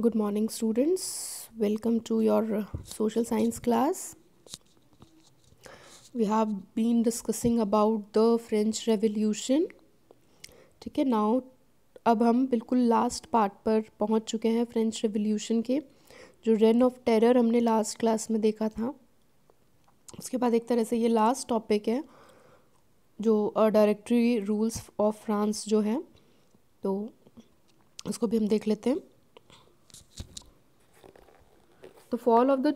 Good morning students welcome to your social science class we have been discussing about the French revolution ठीक है now अब हम बिल्कुल last part पर पहुंच चुके हैं फ्रेंच रेवोल्यूशन के जो रेन ऑफ टेरर हमने लास्ट क्लास में देखा था उसके बाद एक तरह से ये लास्ट टॉपिक है जो डायरेक्टरी रूल्स ऑफ फ्रांस जो है तो उसको भी हम देख लेते हैं the fall of the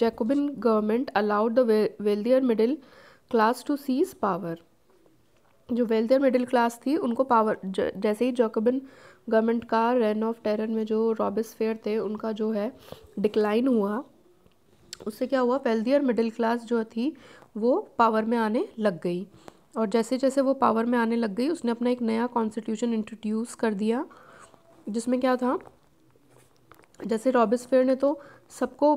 Jacobin government allowed the wealthier middle class to seize power जो वेल्दियर मिडिल क्लास थी उनको पावर जैसे ही जैकोबिन गवर्नमेंट का रेन ऑफ टेरर में जो रॉबिस फेयर थे उनका जो है डिक्लाइन हुआ उससे क्या हुआ वेल्दियर मिडिल क्लास जो थी वो पावर में आने लग गई और जैसे जैसे वो पावर में आने लग गई उसने अपना एक नया कॉन्स्टिट्यूशन इंट्रोड्यूस कर दिया जिसमें क्या था जैसे रॉबिस फेयर ने तो सबको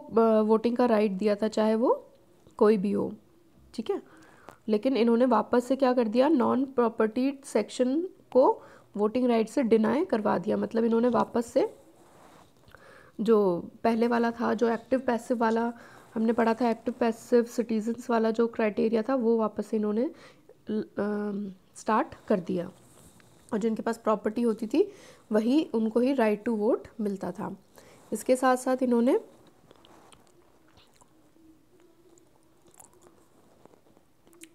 वोटिंग का राइट दिया था चाहे वो कोई भी हो ठीक है लेकिन इन्होंने वापस से क्या कर दिया नॉन प्रॉपर्टी सेक्शन को वोटिंग राइट से डिनाई करवा दिया मतलब इन्होंने वापस से जो पहले वाला था जो एक्टिव पैसिव वाला हमने पढ़ा था एक्टिव पैसिव सिटीजन्स वाला जो क्राइटेरिया था वो वापस से इन्होंने स्टार्ट कर दिया और जिनके पास प्रॉपर्टी होती थी वही उनको ही राइट टू वोट मिलता था इसके साथ साथ इन्होंने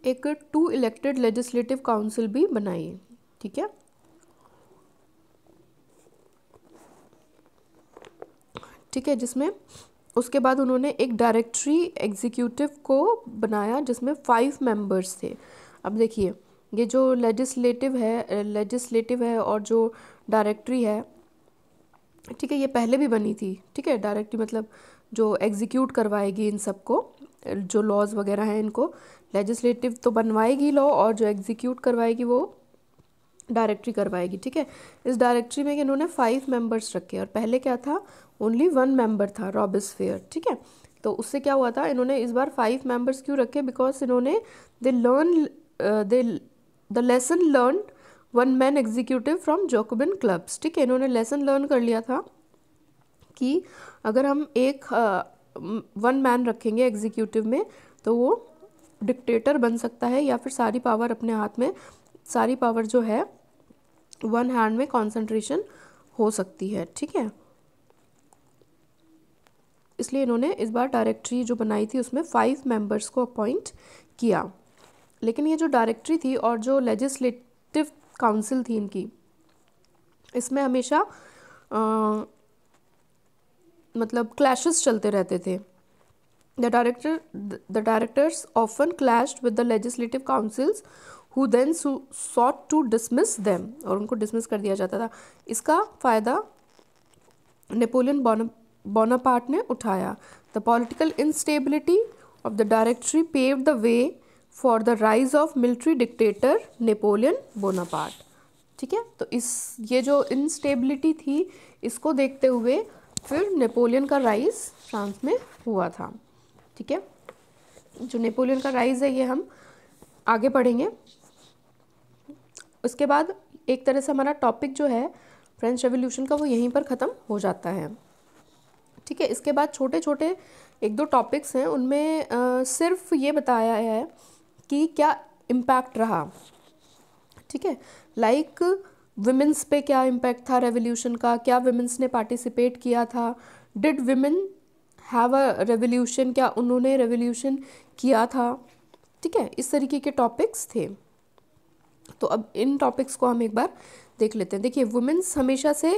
एक टू इलेक्टेड लेजिस्लेटिव काउंसिल भी बनाई ठीक है ठीक है जिसमें उसके बाद उन्होंने एक डायरेक्टरी एग्जीक्यूटिव को बनाया जिसमें फाइव मेंबर्स थे अब देखिए ये जो लेजिस्लेटिव है लेजिस्लेटिव है और जो डायरेक्टरी है ठीक है ये पहले भी बनी थी ठीक है डायरेक्टरी मतलब जो एग्जीक्यूट करवाएगी इन सबको जो लॉज वगैरह हैं इनको लेजिस्लेटिव तो बनवाएगी लॉ और जो एग्जीक्यूट करवाएगी वो डायरेक्टरी करवाएगी ठीक है इस डायरेक्टरी में इन्होंने फाइव मेंबर्स रखे और पहले क्या था ओनली वन मेंबर था रॉबिस फेयर ठीक है तो उससे क्या हुआ था इन्होंने इस बार फाइव मेंबर्स क्यों रखे बिकॉज इन्होंने they learn they the lesson learn one man executive from Jacobin clubs ठीक है इन्होंने लेसन लर्न कर लिया था कि अगर हम एक uh, वन मैन रखेंगे एग्जीक्यूटिव में तो वो डिक्टेटर बन सकता है या फिर सारी पावर अपने हाथ में सारी पावर जो है वन हैंड में कंसंट्रेशन हो सकती है ठीक है इसलिए इन्होंने इस बार डायरेक्टरी जो बनाई थी उसमें फाइव मेंबर्स को अपॉइंट किया लेकिन ये जो डायरेक्टरी थी और जो लेजिस्लेटिव काउंसिल थी इनकी इसमें हमेशा आ, मतलब क्लैशेस चलते रहते थे the director the directors often clashed with the legislative councils who then sought to dismiss them और उनको डिसमिस कर दिया जाता था इसका फ़ायदा नेपोलियन बोना बोनापार्ट ने उठाया the political instability of the directory pave the way for the rise of military dictator Napoleon Bonaparte ठीक है तो इस ये जो इंस्टेबिलिटी थी इसको देखते हुए फिर नेपोलियन का राइज फ्रांस में हुआ था ठीक है जो नेपोलियन का राइज है ये हम आगे पढ़ेंगे उसके बाद एक तरह से हमारा टॉपिक जो है फ्रेंच रेवोल्यूशन का वो यहीं पर ख़त्म हो जाता है ठीक है इसके बाद छोटे छोटे एक दो टॉपिक्स हैं उनमें सिर्फ ये बताया है कि क्या इम्पैक्ट रहा ठीक है लाइक like, वुमेंस पे क्या इम्पैक्ट था रेवोल्यूशन का क्या वुमेंस ने पार्टिसिपेट किया था did women have a revolution क्या उन्होंने रेवोल्यूशन किया था ठीक है इस तरीके के टॉपिक्स थे तो अब इन टॉपिक्स को हम एक बार देख लेते हैं देखिए वुमेंस हमेशा से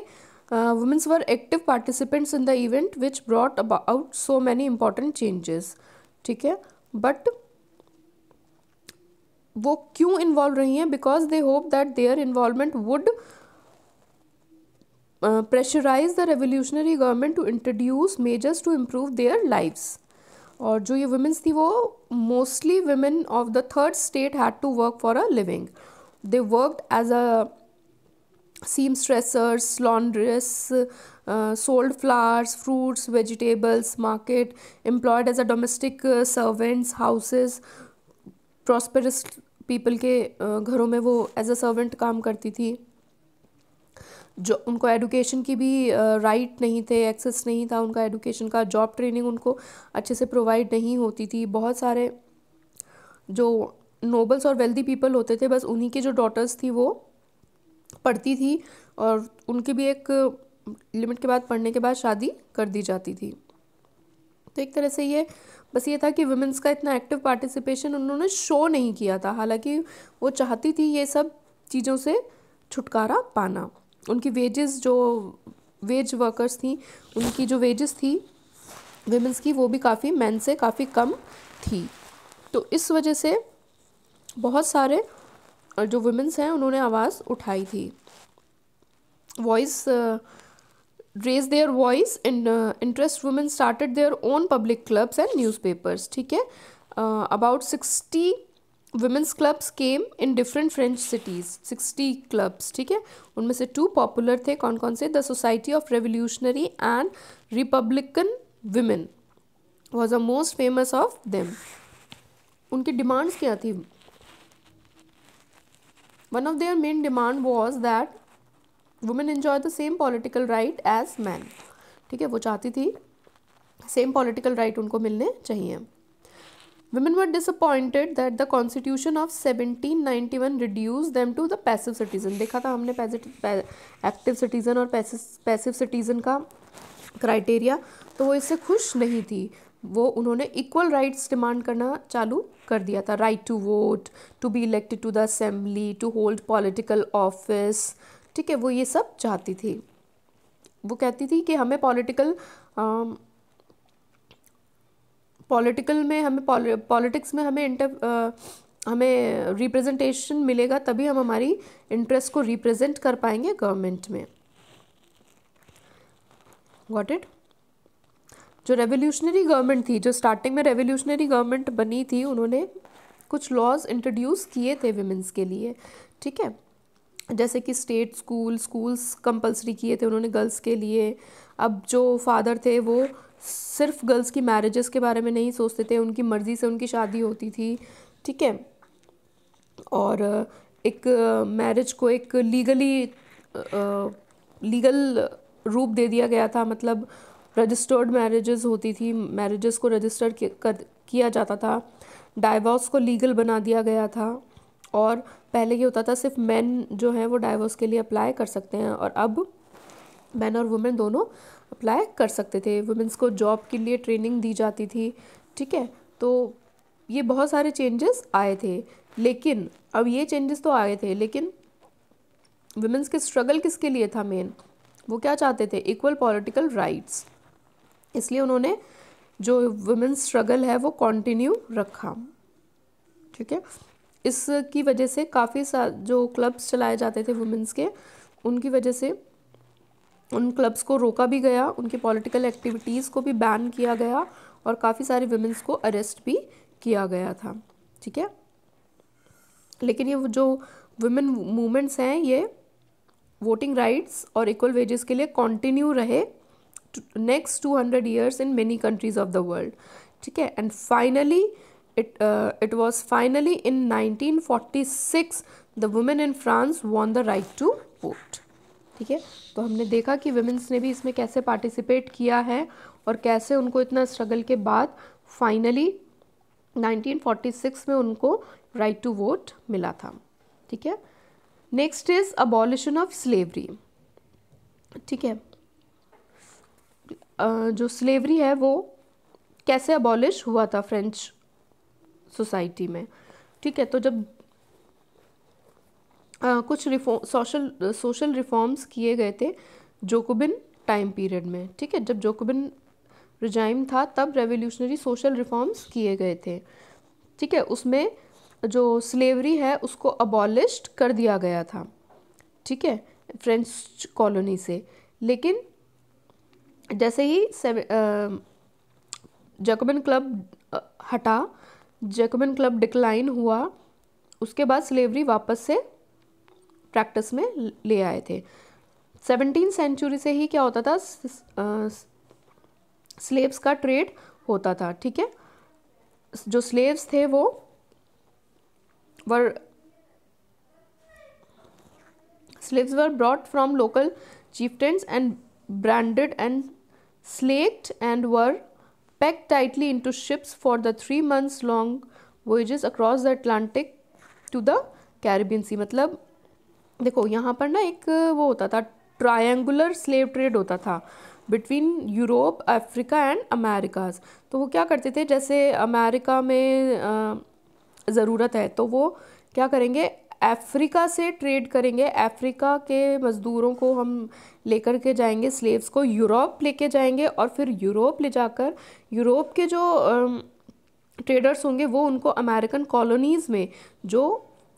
womens were active participants in the event which brought about so many important changes ठीक है बट वो क्यों इन्वॉल्व रही हैं because they hope that their involvement would pressurise the revolutionary government to introduce measures to improve their life और जो ये womens थी वो mostly women of the third state had to work for a living they worked as a seamstresses laundress sold flowers fruits vegetables market employed as a domestic servants houses prosperous people के घरों में वो as a servant काम करती थी जो उनको education की भी राइट नहीं थे एक्सेस नहीं था उनका एडुकेशन का जॉब ट्रेनिंग उनको अच्छे से प्रोवाइड नहीं होती थी बहुत सारे जो नोबल्स और वेल्दी पीपल होते थे बस उन्हीं के जो डॉटर्स थी वो पढ़ती थी और उनकी भी एक लिमिट के बाद पढ़ने के बाद शादी कर दी जाती थी तो एक तरह से ये बस ये था कि वुमेंस का इतना एक्टिव पार्टिसिपेशन उन्होंने शो नहीं किया था हालांकि वो चाहती थी ये सब चीज़ों से छुटकारा पाना उनकी वेजेस जो वेज वर्कर्स थी उनकी जो वेजेस थी वेमेंस की वो भी काफ़ी मैन से काफ़ी कम थी तो इस वजह से बहुत सारे जो वुमेंस हैं उन्होंने आवाज़ उठाई थी voice Raised their voice and uh, interest women started their own public clubs and newspapers ठीक uh, about 60 women's clubs came in different French cities 60 clubs ठीक है उनमें से two popular थे कौन कौन से the Society of Revolutionary and Republican Women was the most famous of them उनकी demands क्या थी one of their main demand was that women enjoy the same political right as man ठीक है वो चाहती थी सेम पॉलिटिकल राइट उनको मिलने चाहिए women were disappointed that the constitution of 1791 reduced them to the passive citizen देखा था हमने एक्टिव सिटीजन और पैसिव सिटीजन का क्राइटेरिया तो वो इससे खुश नहीं थी वो उन्होंने इक्वल राइट्स डिमांड करना चालू कर दिया था right to vote to be elected to the assembly to hold political office ठीक है वो ये सब चाहती थी वो कहती थी कि हमें पॉलिटिकल पॉलिटिकल में हमें पॉलिटिक्स में हमें इंटर हमें रिप्रेजेंटेशन मिलेगा तभी हम हमारी इंटरेस्ट को रिप्रेजेंट कर पाएंगे गवर्नमेंट में वॉट इट जो रेवोल्यूशनरी गवर्नमेंट थी जो स्टार्टिंग में रेवोल्यूशनरी गवर्नमेंट बनी थी उन्होंने कुछ लॉज इंट्रोड्यूस किए थे विमेंस के लिए ठीक है जैसे कि स्टेट स्कूल स्कूल्स कंपलसरी किए थे उन्होंने गर्ल्स के लिए अब जो फादर थे वो सिर्फ गर्ल्स की मैरिजेस के बारे में नहीं सोचते थे उनकी मर्ज़ी से उनकी शादी होती थी ठीक है और एक मैरिज को एक लीगली लीगल रूप दे दिया गया था मतलब रजिस्टर्ड मैरिजेस होती थी मैरिजेस को रजिस्टर किया जाता था डाइवोर्स को लीगल बना दिया गया था और पहले ये होता था सिर्फ मैन जो है वो डाइवोर्स के लिए अप्लाई कर सकते हैं और अब मैन और वुमेन दोनों अप्लाई कर सकते थे वुमेंस को जॉब के लिए ट्रेनिंग दी जाती थी ठीक है तो ये बहुत सारे चेंजेस आए थे लेकिन अब ये चेंजेस तो आए थे लेकिन वुमेंस के स्ट्रगल किसके लिए था मेन वो क्या चाहते थे इक्वल पॉलिटिकल राइट्स इसलिए उन्होंने जो वुमेंस स्ट्रगल है वो कंटिन्यू रखा ठीक है इसकी वजह से काफ़ी सा जो क्लब्स चलाए जाते थे वुमेंस के उनकी वजह से उन क्लब्स को रोका भी गया उनकी पॉलिटिकल एक्टिविटीज़ को भी बैन किया गया और काफ़ी सारे वुमेंस को अरेस्ट भी किया गया था ठीक है लेकिन ये जो वुमेन मूवमेंट्स हैं ये वोटिंग राइट्स और इक्वल वेजेस के लिए कंटिन्यू रहे next two hundred years in many countries of the world ठीक है and finally it uh, it was finally in 1946 the women in France won the right to vote ठीक है तो हमने देखा कि वुमेंस ने भी इसमें कैसे पार्टिसिपेट किया है और कैसे उनको इतना स्ट्रगल के बाद फाइनली 1946 में उनको राइट टू वोट मिला था ठीक है next is abolition of slavery ठीक है जो स्लेवरी है वो कैसे अबॉलिश हुआ था फ्रेंच सोसाइटी में ठीक है तो जब आ, कुछ रिफॉर्म सोशल सोशल रिफॉर्म्स किए गए थे जोकोबिन टाइम पीरियड में ठीक है जब जोकोबिन रिजाइम था तब रेवोल्यूशनरी सोशल रिफॉर्म्स किए गए थे ठीक है उसमें जो स्लेवरी है उसको अबॉलिश्ड कर दिया गया था ठीक है फ्रेंच कॉलोनी से लेकिन जैसे ही जैकोबिन क्लब हटा जैकबिन क्लब डिक्लाइन हुआ उसके बाद स्लेवरी वापस से प्रैक्टिस में ले आए थे सेवनटीन सेंचुरी से ही क्या होता था स्लेव्स का ट्रेड होता था ठीक है जो स्लेव्स थे वो were slaves were brought from local chieftains and branded and shackled and were packed tightly into ships for the three months long voyages across the Atlantic to the Caribbean Sea मतलब देखो यहाँ पर ना एक वो होता था ट्रायंगुलर स्लेव ट्रेड होता था between Europe Africa and Americas तो वो क्या करते थे जैसे अमेरिका में ज़रूरत है तो वो क्या करेंगे अफ्रीका से ट्रेड करेंगे अफ्रीका के मज़दूरों को हम लेकर के जाएंगे स्लेव्स को यूरोप लेके जाएंगे और फिर यूरोप ले जाकर यूरोप के जो ट्रेडर्स होंगे वो उनको अमेरिकन कॉलोनीज़ में जो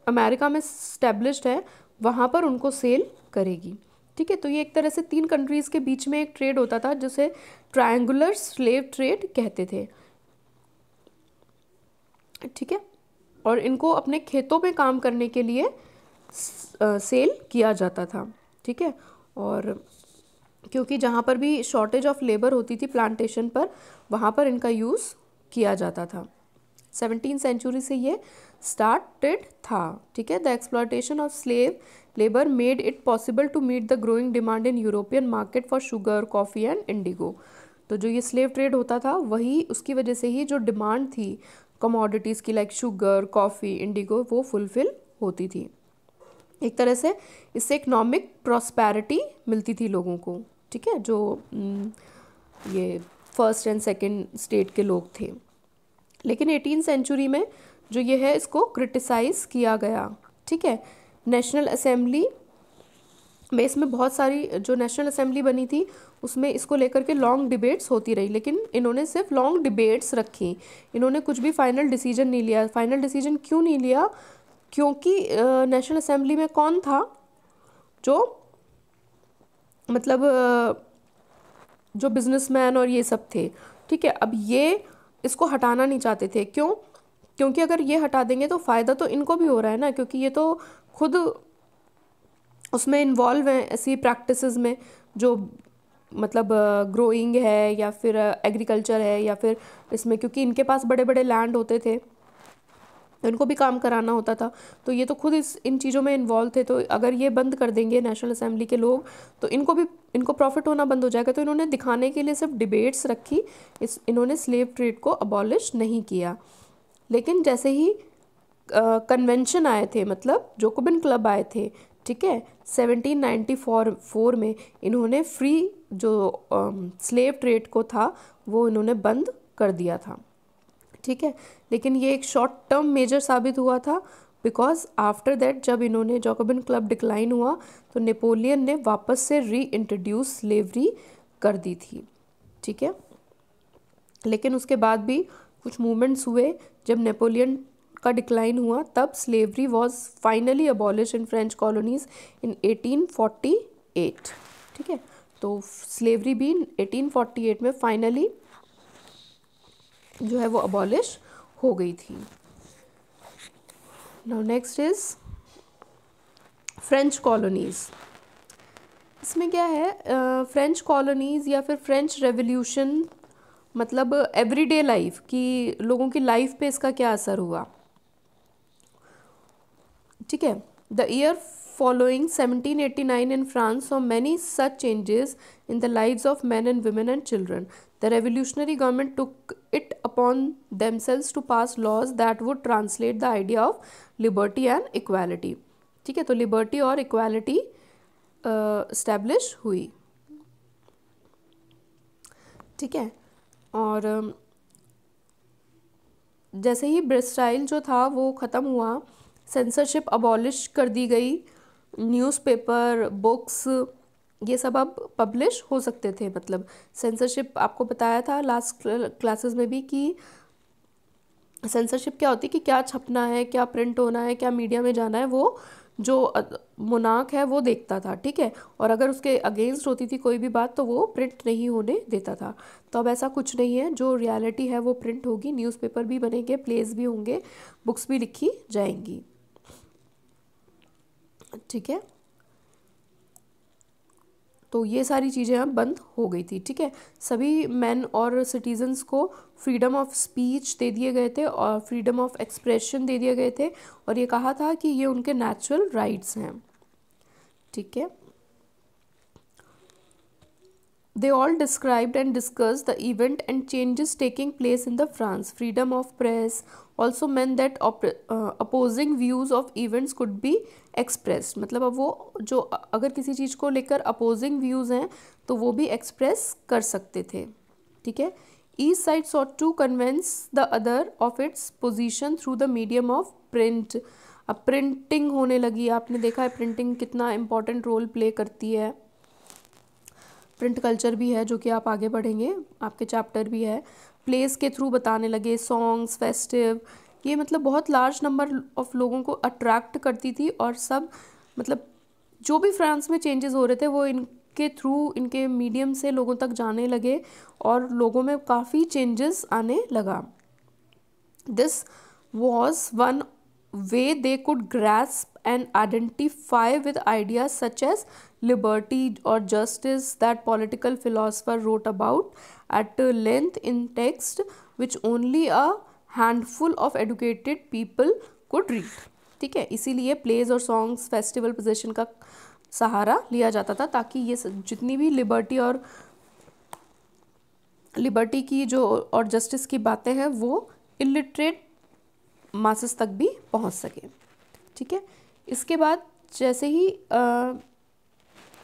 अमेरिका में स्टेब्लिश्ड है वहाँ पर उनको सेल करेगी ठीक है तो ये एक तरह से तीन कंट्रीज़ के बीच में एक ट्रेड होता था जिसे ट्रायंगुलर स्लेव ट्रेड कहते थे ठीक है और इनको अपने खेतों में काम करने के लिए सेल किया जाता था ठीक है और क्योंकि जहाँ पर भी शॉर्टेज ऑफ लेबर होती थी प्लांटेशन पर वहाँ पर इनका यूज़ किया जाता था सेवनटीन सेंचुरी से ये स्टार्टेड था ठीक है the exploitation of slave labour made it possible to meet the growing demand in European market for sugar coffee and indigo तो जो ये स्लेव ट्रेड होता था वही उसकी वजह से ही जो डिमांड थी कमोडिटीज़ की लाइक शुगर कॉफ़ी इंडिगो वो फुलफ़िल होती थी एक तरह से इससे इकनॉमिक प्रॉस्पैरिटी मिलती थी लोगों को ठीक है जो ये फर्स्ट एंड सेकंड स्टेट के लोग थे लेकिन एटीन सेंचुरी में जो ये है इसको क्रिटिसाइज़ किया गया ठीक है नेशनल असेंबली में इसमें बहुत सारी जो नेशनल असेंबली बनी थी उसमें इसको लेकर के लॉन्ग डिबेट्स होती रही लेकिन इन्होंने सिर्फ लॉन्ग डिबेट्स रखी इन्होंने कुछ भी फाइनल डिसीजन नहीं लिया फाइनल डिसीजन क्यों नहीं लिया क्योंकि नेशनल असेंबली में कौन था जो मतलब जो बिजनेसमैन और ये सब थे ठीक है अब ये इसको हटाना नहीं चाहते थे क्यों क्योंकि अगर ये हटा देंगे तो फ़ायदा तो इनको भी हो रहा है ना क्योंकि ये तो खुद उसमें इन्वॉल्व हैं ऐसी प्रैक्टिसेस में जो मतलब ग्रोइंग है या फिर एग्रीकल्चर है या फिर इसमें क्योंकि इनके पास बड़े बड़े लैंड होते थे तो इनको भी काम कराना होता था तो ये तो खुद इस इन चीज़ों में इन्वॉल्व थे तो अगर ये बंद कर देंगे नेशनल असेंबली के लोग तो इनको भी इनको प्रॉफिट होना बंद हो जाएगा तो इन्होंने दिखाने के लिए सिर्फ डिबेट्स रखी इस इन्होंने स्लेव ट्रेड को अबॉलिश नहीं किया लेकिन जैसे ही कन्वेंशन आए थे मतलब जोकोबिन क्लब आए थे ठीक है 1794 में इन्होंने फ्री जो स्लेव um, ट्रेड को था वो इन्होंने बंद कर दिया था ठीक है लेकिन ये एक शॉर्ट टर्म मेजर साबित हुआ था बिकॉज आफ्टर दैट जब इन्होंने जॉकोबिन क्लब डिक्लाइन हुआ तो नेपोलियन ने वापस से री इंट्रोड्यूस स्लेवरी कर दी थी ठीक है लेकिन उसके बाद भी कुछ मूवमेंट्स हुए जब नेपोलियन का डिक्लाइन हुआ तब slavery was finally abolish in French colonies in 1848 ठीक है तो स्लेवरी भी 1848 में फाइनली जो है वो अबॉलिश हो गई थी now next is French colonies इसमें क्या है फ्रेंच uh, कॉलोनीज़ या फिर फ्रेंच रेवोल्यूशन मतलब एवरीडे लाइफ कि लोगों की लाइफ पे इसका क्या असर हुआ ठीक है the year following seventeen eighty nine in France so many such changes in the life of man and women and children the revolutionary government took it upon themselves to pass laws that would translate the idea of liberty and equality ठीक है तो liberty और equality establish uh, हुई ठीक है और जैसे ही ब्रिस्टाइल जो था वो ख़त्म हुआ सेंसरशिप अबॉलिश कर दी गई न्यूज़पेपर बुक्स ये सब अब पब्लिश हो सकते थे मतलब सेंसरशिप आपको बताया था लास्ट क्लासेस में भी कि सेंसरशिप क्या होती है कि क्या छपना है क्या प्रिंट होना है क्या मीडिया में जाना है वो जो मुनाक है वो देखता था ठीक है और अगर उसके अगेंस्ट होती थी कोई भी बात तो वो प्रिंट नहीं होने देता था तो अब ऐसा कुछ नहीं है जो रियलिटी है वो प्रिंट होगी न्यूज़पेपर भी बनेंगे प्लेस भी होंगे बुक्स भी लिखी जाएंगी ठीक है तो ये सारी चीज़ें अब बंद हो गई थी ठीक है सभी मैन और सिटीजन्स को फ्रीडम ऑफ स्पीच दे दिए गए थे और फ्रीडम ऑफ एक्सप्रेशन दे दिए गए थे और ये कहा था कि ये उनके नेचुरल राइट्स हैं ठीक है They all described and discussed the event and changes taking place in the France. Freedom of press also meant that op- uh, opposing views of events could be expressed. मतलब अब वो जो अगर किसी चीज़ को लेकर opposing views हैं तो वो भी express कर सकते थे ठीक है Each side sought to convince the other of its position through the medium of print. अब प्रिंटिंग होने लगी आपने देखा है प्रिंटिंग कितना इम्पोर्टेंट रोल प्ले करती है प्रिंट कल्चर भी है जो कि आप आगे बढ़ेंगे आपके चैप्टर भी है प्लेस के थ्रू बताने लगे सॉन्ग्स फेस्टिव ये मतलब बहुत लार्ज नंबर ऑफ लोगों को अट्रैक्ट करती थी और सब मतलब जो भी फ्रांस में चेंजेस हो रहे थे वो इनके थ्रू इनके मीडियम से लोगों तक जाने लगे और लोगों में काफ़ी चेंजेस आने लगा this was one way they could grasp and identify with ideas such as liberty or justice that political philosopher wrote about at length in text which only a handful of educated people could read ठीक है इसीलिए pledge और songs festival possession का सहारा लिया जाता था ताकि ये जितनी भी लिबर्टी और लिबर्टी की जो और जस्टिस की बातें हैं वो इलिटरेट मासेस तक भी पहुंच सके ठीक है इसके बाद जैसे ही आ,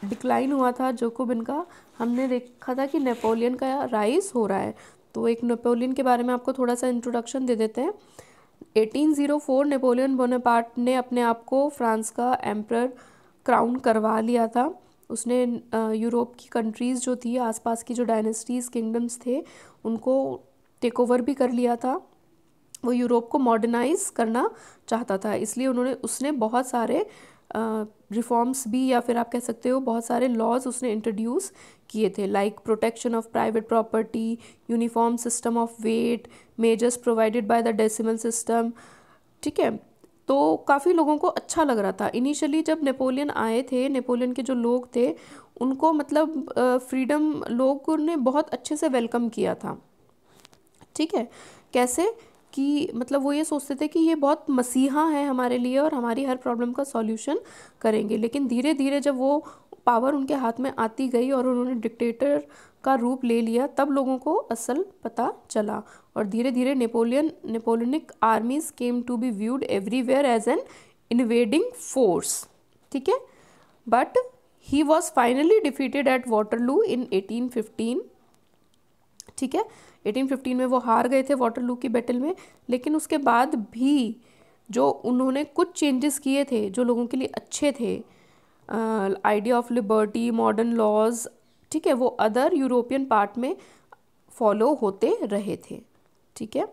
डिक्लाइन हुआ था जोकोबिन इनका हमने देखा था कि नेपोलियन का राइज हो रहा है तो एक नेपोलियन के बारे में आपको थोड़ा सा इंट्रोडक्शन दे देते हैं 1804 नेपोलियन बोनापार्ट ने अपने आप को फ्रांस का एम्प्रर क्राउन करवा लिया था उसने यूरोप की कंट्रीज़ जो थी आसपास की जो डायनेस्टीज़ किंगडम्स थे उनको टेक ओवर भी कर लिया था वो यूरोप को मॉडर्नाइज करना चाहता था इसलिए उन्होंने उसने बहुत सारे रिफॉर्म्स भी या फिर आप कह सकते हो बहुत सारे लॉज उसने इंट्रोड्यूस किए थे like protection of private property uniform system of weight measures provided by the decimal system ठीक है तो काफ़ी लोगों को अच्छा लग रहा था इनिशियली जब नेपोलियन आए थे नेपोलियन के जो लोग थे उनको मतलब फ्रीडम लोग ने बहुत अच्छे से वेलकम किया था ठीक है कैसे कि मतलब वो ये सोचते थे कि ये बहुत मसीहा हैं हमारे लिए और हमारी हर प्रॉब्लम का सॉल्यूशन करेंगे लेकिन धीरे धीरे जब वो पावर उनके हाथ में आती गई और उन्होंने डिक्टेटर का रूप ले लिया तब लोगों को असल पता चला और धीरे धीरे Napoleon Napoleonic armies came to be viewed everywhere as an invading force ठीक है but he was finally defeated at Waterloo in eighteen fifteen ठीक है 1815 में वो हार गए थे वाटरलू की बैटल में लेकिन उसके बाद भी जो उन्होंने कुछ चेंजेस किए थे जो लोगों के लिए अच्छे थे idea of liberty modern laws ठीक है वो अदर यूरोपियन पार्ट में फॉलो होते रहे थे ठीक है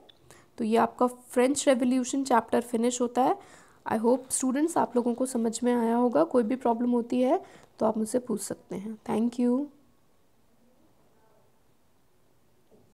तो ये आपका फ्रेंच रेवोल्यूशन चैप्टर फिनिश होता है आई होप स्टूडेंट्स आप लोगों को समझ में आया होगा कोई भी प्रॉब्लम होती है तो आप मुझसे पूछ सकते हैं थैंक यू